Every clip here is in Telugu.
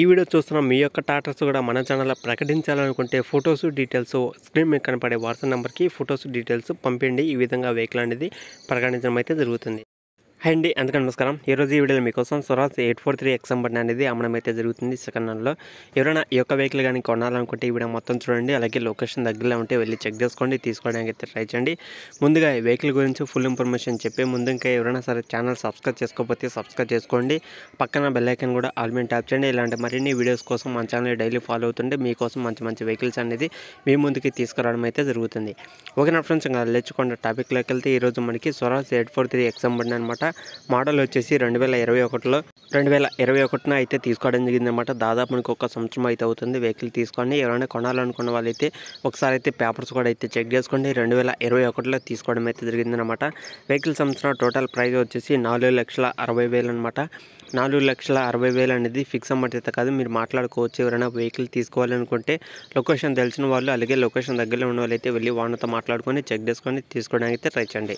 ఈ వీడియో చూస్తున్న మీ యొక్క టాటర్స్ కూడా మన ఛానల్లో ప్రకటించాలనుకుంటే ఫొటోస్ డీటెయిల్స్ స్క్రీన్ మీద కనపడే వాట్సాప్ నెంబర్కి ఫొటోస్ డీటెయిల్స్ పంపిండి ఈ విధంగా వెహికల్ అనేది ప్రకటించడం అయితే జరుగుతుంది హై అండి అందుకని నమస్కారం ఈరోజు ఈ వీడియోలో మీకోసం Swaraj eight four three X number అనేది అమ్మడం అయితే జరుగుతుంది సెకండ్ హ్యాండ్లో ఎవరైనా ఈ యొక్క వెహికల్ కానీ కొనాలనుకుంటే ఈ వీడియో మొత్తం చూడండి అలాగే లొకేషన్ దగ్గరలో ఉంటే వెళ్ళి చెక్ చేసుకోండి తీసుకోవడానికి అయితే ట్రై చేయండి ముందుగా ఈ వెహికల్ గురించి ఫుల్ ఇన్ఫర్మేషన్ చెప్పి ముందు ఇంకా ఎవరైనా సరే ఛానల్ సబ్స్క్రైబ్ చేసుకోకపోతే సబ్స్క్రైబ్ చేసుకోండి పక్కన బెల్లైకన్ కూడా ఆల్మీ ట్యాప్ చేయండి ఇలాంటి మరిన్ని వీడియోస్ కోసం మన ఛానల్ డైలీ ఫాలో అవుతుంటే మీకోసం మంచి మంచి వెహికల్స్ అనేది మీ ముందుకి తీసుకురావడం అయితే జరుగుతుంది నా ఫ్రెండ్స్ ఇంకా లేచుకున్న టాపిక్లోకి వెళ్తే ఈరోజు మనకి Swaraj eight four three X number అనమాట మోడల్ వచ్చేసి రెండు వేల ఇరవై ఒకటిలో రెండు వేల ఇరవై ఒకటిన అయితే తీసుకోవడం జరిగిందనమాట దాదాపు మనకు ఒక సంవత్సరం అయితే అవుతుంది వెహికల్ తీసుకోండి ఎవరైనా కొనాలనుకున్న వాళ్ళైతే ఒకసారి అయితే పేపర్స్ కూడా అయితే చెక్ చేసుకోండి రెండు వేల ఇరవై ఒకటిలో తీసుకోవడం అయితే జరిగిందనమాట వెహికల్ సంవత్సరం టోటల్ ప్రైస్ వచ్చేసి నాలుగు లక్షల అరవై వేలు అనమాట నాలుగు లక్షల అరవై వేలు అనేది ఫిక్స్ అమౌంట్ అయితే కాదు మీరు మాట్లాడుకోవచ్చు ఎవరైనా వెహికల్ తీసుకోవాలనుకుంటే లొకేషన్ తెలిసిన వాళ్ళు అలాగే లొకేషన్ దగ్గరలో ఉన్న వాళ్ళైతే వెళ్ళి వాళ్ళతో మాట్లాడుకొని చెక్ చేసుకొని తీసుకోవడానికి అయితే ట్రై చేయండి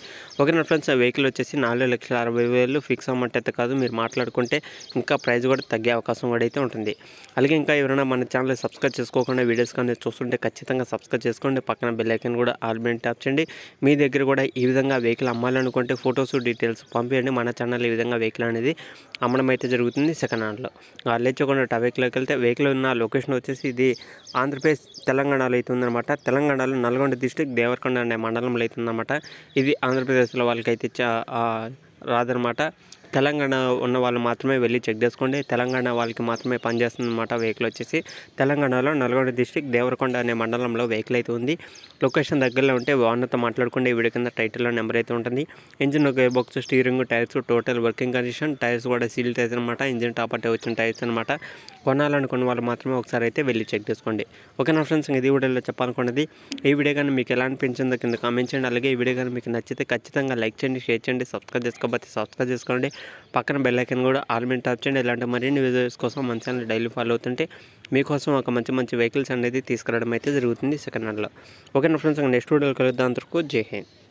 నా ఫ్రెండ్స్ వెహికల్ వచ్చేసి నాలుగు లక్షల అరవై వేలు ఫిక్స్ అమౌంట్ అయితే కాదు మీరు మాట్లాడుకుంటే ఇంకా ప్రైస్ కూడా తగ్గే అవకాశం కూడా అయితే ఉంటుంది అలాగే ఇంకా ఎవరైనా మన ఛానల్ సబ్స్క్రైబ్ చేసుకోకుండా వీడియోస్ కానీ చూస్తుంటే ఖచ్చితంగా సబ్స్క్రైబ్ చేసుకోండి పక్కన బెల్లైకన్ కూడా ఆల్బెన్ ట్యాప్ చేయండి మీ దగ్గర కూడా ఈ విధంగా వెహికల్ అమ్మాలనుకుంటే ఫొటోస్ డీటెయిల్స్ పంపించండి మన ఛానల్ ఈ విధంగా వెహికల్ అనేది అమ్మడం అయితే జరుగుతుంది సెకండ్ హ్యాండ్లో లేచకుండా టవెక్లోకి వెళ్తే వెహికల్ ఉన్న లొకేషన్ వచ్చేసి ఇది ఆంధ్రప్రదేశ్ తెలంగాణలో అయితే ఉందన్నమాట తెలంగాణలో నల్గొండ డిస్టిక్ దేవరకొండ అనే మండలంలో అయితే ఉందన్నమాట ఇది ఆంధ్రప్రదేశ్లో వాళ్ళకైతే రాదనమాట తెలంగాణ ఉన్న వాళ్ళు మాత్రమే వెళ్ళి చెక్ చేసుకోండి తెలంగాణ వాళ్ళకి మాత్రమే పనిచేస్తుందన్నమాట వెహికల్ వచ్చేసి తెలంగాణలో నల్గొండ డిస్టిక్ దేవరకొండ అనే మండలంలో వెహికల్ అయితే ఉంది లొకేషన్ దగ్గరలో ఉంటే ఓనర్తో మాట్లాడుకుంటే వీడియో కింద టైటిల్లో నెంబర్ అయితే ఉంటుంది ఇంజిన్ ఒక box steering tyres total working condition tyres కూడా సీల్ టైర్స్ అనమాట ఇంజిన్ టాప్ అంటే వచ్చిన టైర్స్ అనమాట కొనాలనుకున్న వాళ్ళు మాత్రమే ఒకసారి అయితే వెళ్ళి చెక్ చేసుకోండి నా ఫ్రెండ్స్ ఇది వీడియోలో చెప్పాలనుకున్నది ఈ వీడియో కానీ మీకు ఎలా అనిపించిందో కింద కామెంట్ చేయండి అలాగే ఈ వీడియో కానీ మీకు నచ్చితే ఖచ్చితంగా లైక్ చేయండి షేర్ చేయండి సబ్స్క్రైబ్ చేసుకోబోతే సబ్స్క్రైబ్ చేసుకోండి పక్కన బెల్లైకన్ కూడా ఆల్మీన్ టాప్ చేయండి ఇలాంటి మరిన్ని వీడియోస్ కోసం మన ఛానల్ డైలీ ఫాలో అవుతుంటే మీకోసం ఒక మంచి మంచి వెహికల్స్ అనేది తీసుకురావడం అయితే జరుగుతుంది సెకండ్ హ్యాండ్లో ఓకే నా ఫ్రెండ్స్ నెక్స్ట్ వీడియోలో కలుద్దాం అంతవరకు జై హింద్